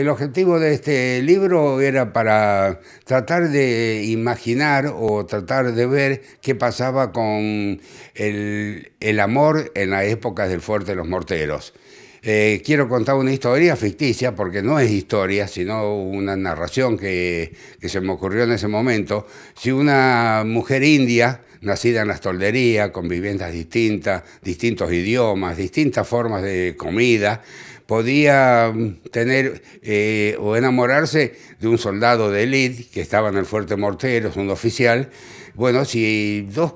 El objetivo de este libro era para tratar de imaginar o tratar de ver qué pasaba con el, amor en las época del Fuerte de los Morteros. Eh, quiero contar una historia ficticia, porque no es historia, sino una narración que, que se me ocurrió en ese momento. Si una mujer india nacida en las tolderías, con viviendas distintas, distintos idiomas, distintas formas de comida, podía mm, tener eh, o enamorarse de un soldado de élite que estaba en el fuerte Morteros, un oficial. Bueno, si dos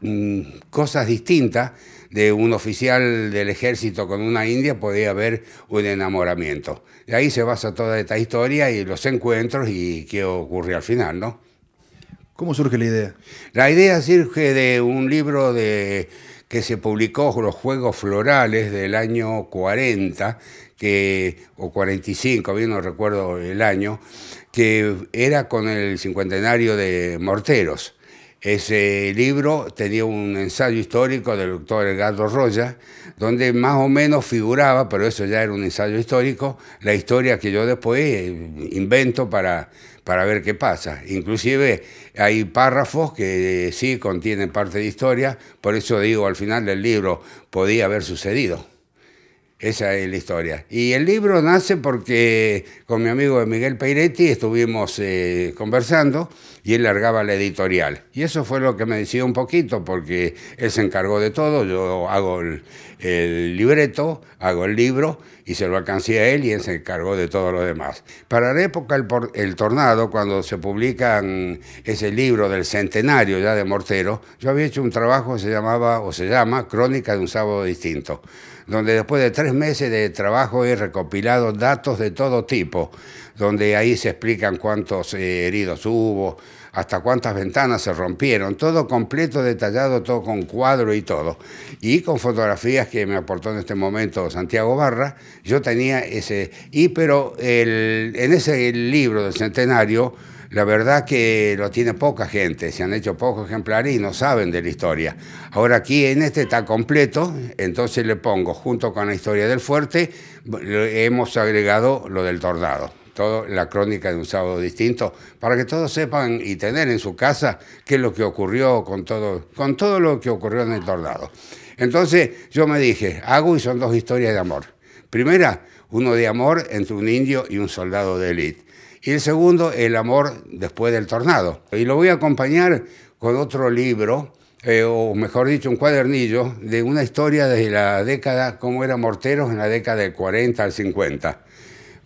mm, cosas distintas de un oficial del ejército con una india podía haber un enamoramiento. De ahí se basa toda esta historia y los encuentros y qué ocurre al final, ¿no? ¿Cómo surge la idea? La idea surge de un libro de que se publicó Los Juegos Florales del año 40 que, o 45, bien no recuerdo el año, que era con el cincuentenario de Morteros. Ese libro tenía un ensayo histórico del doctor Edgardo Roya, donde más o menos figuraba, pero eso ya era un ensayo histórico, la historia que yo después eh, invento para, para ver qué pasa. Inclusive hay párrafos que eh, sí contienen parte de historia, por eso digo, al final del libro podía haber sucedido. Esa es la historia. Y el libro nace porque con mi amigo Miguel Peiretti estuvimos eh, conversando y él largaba la editorial. Y eso fue lo que me decía un poquito porque él se encargó de todo. Yo hago el, libreto, hago el libro y se lo alcancé a él y él se encargó de todo lo demás. Para la época el, Tornado, cuando se publican ese libro del centenario ya de Mortero, yo había hecho un trabajo que se llamaba o se llama Crónica de un sábado distinto donde después de tres meses de trabajo he recopilado datos de todo tipo, donde ahí se explican cuántos eh, heridos hubo, hasta cuántas ventanas se rompieron, todo completo, detallado, todo con cuadro y todo. Y con fotografías que me aportó en este momento Santiago Barra, yo tenía ese... Y pero en ese libro del centenario la verdad que lo tiene poca gente, se han hecho pocos ejemplares y no saben de la historia. Ahora aquí en este está completo, entonces le pongo, junto con la historia del fuerte, hemos agregado lo del tornado, toda la crónica de un sábado distinto, para que todos sepan y tener en su casa qué es lo que ocurrió con todo, con todo lo que ocurrió en el tordado. Entonces yo me dije, hago y son dos historias de amor. Primera, uno de amor entre un indio y un soldado de élite y el segundo, El amor después del tornado. Y lo voy a acompañar con otro libro, eh, o mejor dicho, un cuadernillo de una historia desde la década, cómo era Morteros en la década del 40 al 50.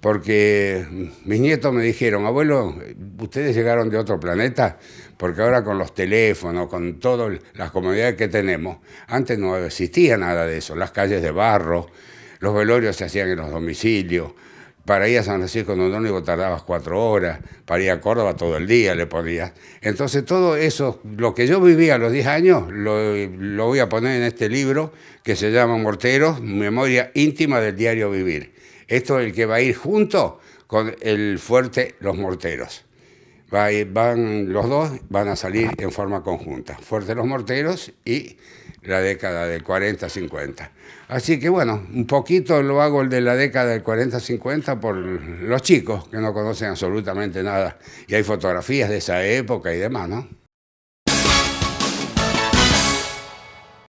Porque mis nietos me dijeron, abuelo, ustedes llegaron de otro planeta, porque ahora con los teléfonos, con todas las comodidades que tenemos, antes no existía nada de eso, las calles de barro, los velorios se hacían en los domicilios, para ir a San Francisco no tardabas cuatro horas, para ir a Córdoba todo el día le ponías. Entonces todo eso, lo que yo vivía a los 10 años, lo, lo voy a poner en este libro que se llama Morteros, Memoria íntima del diario vivir. Esto es el que va a ir junto con el fuerte Los Morteros van, los dos van a salir en forma conjunta, Fuerte los Morteros y la década del 40-50. Así que bueno, un poquito lo hago el de la década del 40-50 por los chicos que no conocen absolutamente nada. Y hay fotografías de esa época y demás, ¿no?